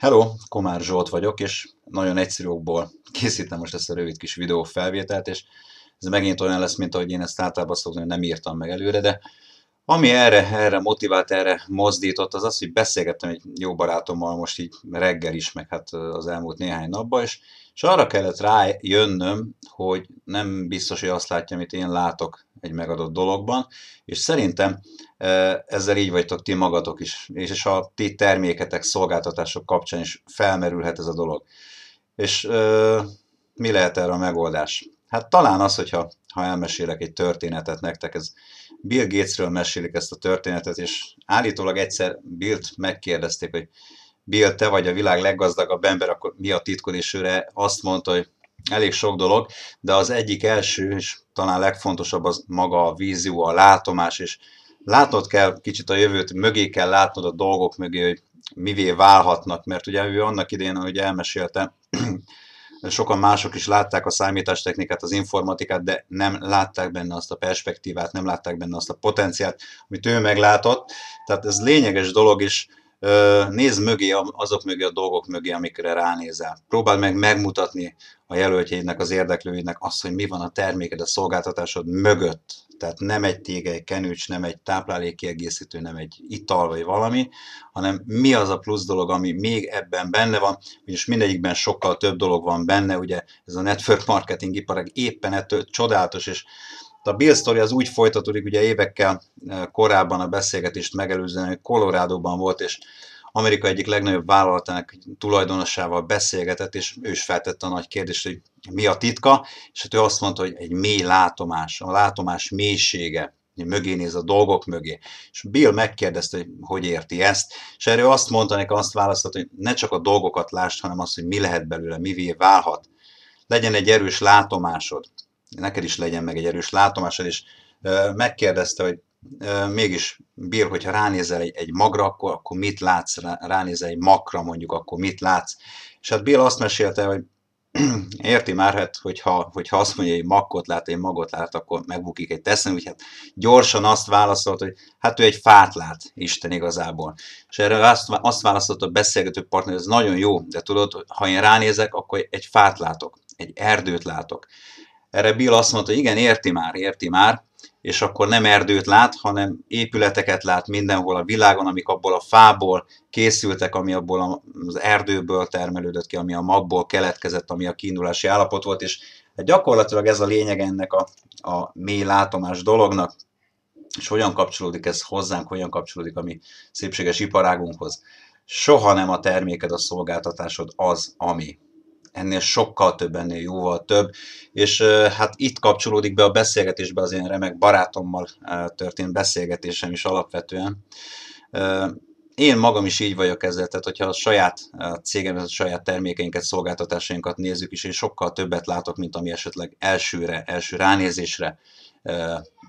Hello, Komár Zsolt vagyok, és nagyon egyszerű okból készítem most ezt a rövid kis videó felvételt, és ez megint olyan lesz, mint ahogy én ezt általában szoktam, hogy nem írtam meg előre, de ami erre, erre motivált, erre mozdított, az az, hogy beszélgettem egy jó barátommal most így reggel is, meg hát az elmúlt néhány napban, és, és arra kellett rájönnöm, hogy nem biztos, hogy azt látja, amit én látok egy megadott dologban, és szerintem ezzel így vagytok ti magatok is, és a ti terméketek, szolgáltatások kapcsán is felmerülhet ez a dolog. És mi lehet erre a megoldás? Hát talán az, hogyha ha elmesélek egy történetet nektek, ez Bill Gatesről mesélik ezt a történetet, és állítólag egyszer Billt megkérdezték, hogy Bill, te vagy a világ leggazdagabb ember, akkor mi a titkod, és őre azt mondta, hogy elég sok dolog, de az egyik első és talán legfontosabb az maga a vízió, a látomás, és látnod kell kicsit a jövőt, mögé kell látnod a dolgok mögé, hogy mivé válhatnak, mert ugye ő annak idén, ahogy elmesélte, sokan mások is látták a számítástechnikát, az informatikát, de nem látták benne azt a perspektívát, nem látták benne azt a potenciát, amit ő meglátott. Tehát ez lényeges dolog is, nézd mögé, azok mögé a dolgok mögé, amikre ránézel. Próbáld meg megmutatni a jelöltjeidnek, az érdeklőidnek azt, hogy mi van a terméked, a szolgáltatásod mögött, tehát nem egy tégely kenőcs, nem egy táplálékkiegészítő, nem egy ital vagy valami, hanem mi az a plusz dolog, ami még ebben benne van, és mindegyikben sokkal több dolog van benne, ugye ez a network marketing iparág éppen ettől csodálatos, és a Bill Story az úgy folytatódik, ugye évekkel eh, korábban a beszélgetést megelőzően, hogy Kolorádóban volt, és Amerika egyik legnagyobb vállalatának tulajdonosával beszélgetett, és ő is feltette a nagy kérdést, hogy mi a titka, és hát ő azt mondta, hogy egy mély látomás, a látomás mélysége, mögé néz a dolgok mögé. És Bill megkérdezte, hogy hogy érti ezt, és erre azt mondta, nekem azt választott, hogy ne csak a dolgokat lásd, hanem azt, hogy mi lehet belőle, mivé válhat. Legyen egy erős látomásod, neked is legyen meg egy erős látomásod, és megkérdezte, hogy mégis bír, hogyha ránézel egy, egy magra, akkor, akkor mit látsz, ránézel egy makra mondjuk, akkor mit látsz. És hát Bill azt mesélte, hogy érti már, hát, hogyha, hogyha azt mondja, hogy makkot lát, egy magot lát, akkor megbukik egy teszem, úgyhogy hát gyorsan azt válaszolt, hogy hát ő egy fát lát, Isten igazából. És erre azt, azt válaszolta a beszélgető partner, hogy ez nagyon jó, de tudod, ha én ránézek, akkor egy fát látok, egy erdőt látok. Erre Bill azt mondta, hogy igen, érti már, érti már, és akkor nem erdőt lát, hanem épületeket lát mindenhol a világon, amik abból a fából készültek, ami abból az erdőből termelődött ki, ami a magból keletkezett, ami a kiindulási állapot volt, és gyakorlatilag ez a lényeg ennek a, a mély látomás dolognak, és hogyan kapcsolódik ez hozzánk, hogyan kapcsolódik a mi szépséges iparágunkhoz. Soha nem a terméked, a szolgáltatásod az, ami ennél sokkal több, ennél jóval több, és hát itt kapcsolódik be a beszélgetésbe az én remek barátommal történt beszélgetésem is alapvetően. Én magam is így vagyok ezzel, tehát hogyha a saját cégemet, a saját termékeinket, szolgáltatásainkat nézzük is, én sokkal többet látok, mint ami esetleg elsőre, első ránézésre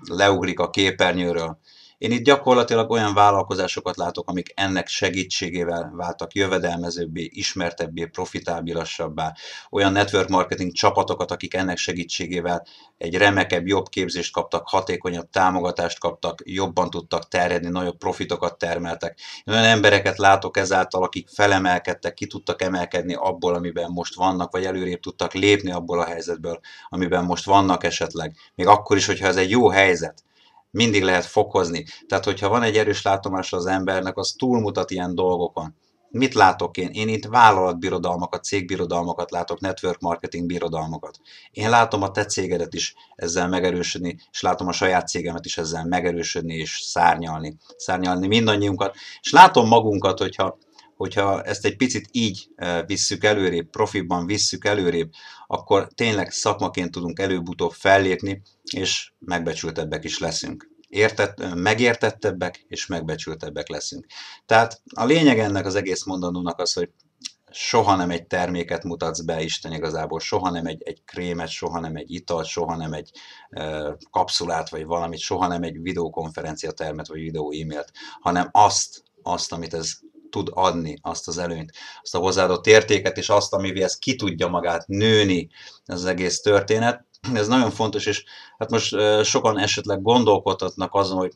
leugrik a képernyőről én itt gyakorlatilag olyan vállalkozásokat látok, amik ennek segítségével váltak jövedelmezőbbé, ismertebbé, profitábilasabbá. Olyan network marketing csapatokat, akik ennek segítségével egy remekebb, jobb képzést kaptak, hatékonyabb támogatást kaptak, jobban tudtak terjedni, nagyobb profitokat termeltek. Én olyan embereket látok ezáltal, akik felemelkedtek, ki tudtak emelkedni abból, amiben most vannak, vagy előrébb tudtak lépni abból a helyzetből, amiben most vannak esetleg. Még akkor is, hogyha ez egy jó helyzet mindig lehet fokozni. Tehát, hogyha van egy erős látomás az embernek, az túlmutat ilyen dolgokon. Mit látok én? Én itt vállalatbirodalmakat, cégbirodalmakat látok, network marketing birodalmakat. Én látom a te cégedet is ezzel megerősödni, és látom a saját cégemet is ezzel megerősödni és szárnyalni. Szárnyalni mindannyiunkat. És látom magunkat, hogyha hogyha ezt egy picit így e, visszük előrébb, profiban visszük előrébb, akkor tényleg szakmaként tudunk előbb-utóbb fellépni, és megbecsültebbek is leszünk. Értett, e, megértettebbek és megbecsültebbek leszünk. Tehát a lényeg ennek az egész mondanónak az, hogy soha nem egy terméket mutatsz be, Isten igazából, soha nem egy, egy krémet, soha nem egy italt, soha nem egy e, kapszulát, vagy valamit, soha nem egy videokonferencia termet, vagy videó e-mailt, hanem azt, azt, amit ez tud adni azt az előnyt, azt a hozzáadott értéket, és azt, amivé ez ki tudja magát nőni, ez az egész történet. Ez nagyon fontos, és hát most sokan esetleg gondolkodhatnak azon, hogy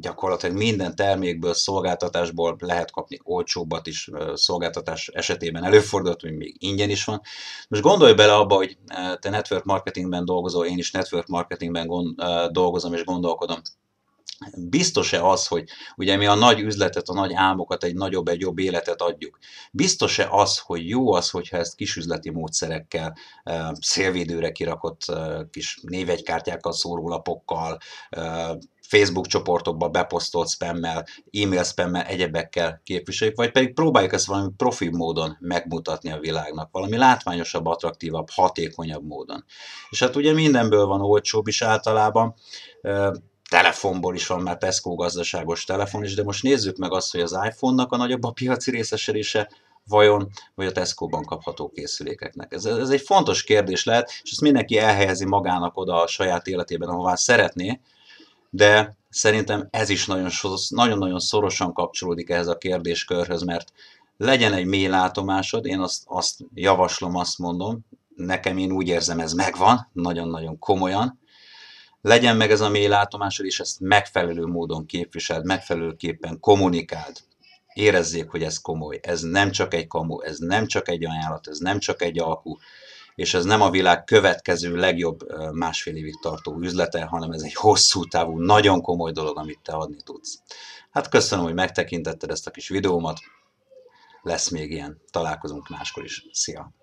gyakorlatilag minden termékből, szolgáltatásból lehet kapni olcsóbbat is, szolgáltatás esetében előfordult, hogy még ingyen is van. Most gondolj bele abba, hogy te network marketingben dolgozol, én is network marketingben gond, dolgozom és gondolkodom. Biztos-e az, hogy ugye mi a nagy üzletet, a nagy álmokat, egy nagyobb, egy jobb életet adjuk? Biztos-e az, hogy jó az, hogyha ezt kis üzleti módszerekkel, szélvédőre kirakott kis névegykártyákkal, szórólapokkal, Facebook csoportokba beposztolt spammel, e-mail spammel, egyebekkel képviseljük, vagy pedig próbáljuk ezt valami profi módon megmutatni a világnak, valami látványosabb, attraktívabb, hatékonyabb módon. És hát ugye mindenből van olcsóbb is általában, telefonból is van már Tesco gazdaságos telefon is, de most nézzük meg azt, hogy az iPhone-nak a nagyobb a piaci részesedése, vajon, vagy a Tesco-ban kapható készülékeknek. Ez, ez egy fontos kérdés lehet, és ezt mindenki elhelyezi magának oda a saját életében, ahová szeretné, de szerintem ez is nagyon-nagyon szorosan kapcsolódik ehhez a kérdéskörhöz, mert legyen egy mély látomásod, én azt, azt javaslom, azt mondom, nekem én úgy érzem, ez megvan, nagyon-nagyon komolyan, legyen meg ez a mély látomásod, és ezt megfelelő módon képviseld, megfelelőképpen kommunikáld. Érezzék, hogy ez komoly, ez nem csak egy kamu, ez nem csak egy ajánlat, ez nem csak egy alkú, és ez nem a világ következő legjobb másfél évig tartó üzlete, hanem ez egy hosszú távú, nagyon komoly dolog, amit te adni tudsz. Hát köszönöm, hogy megtekintetted ezt a kis videómat, lesz még ilyen, találkozunk máskor is. Szia!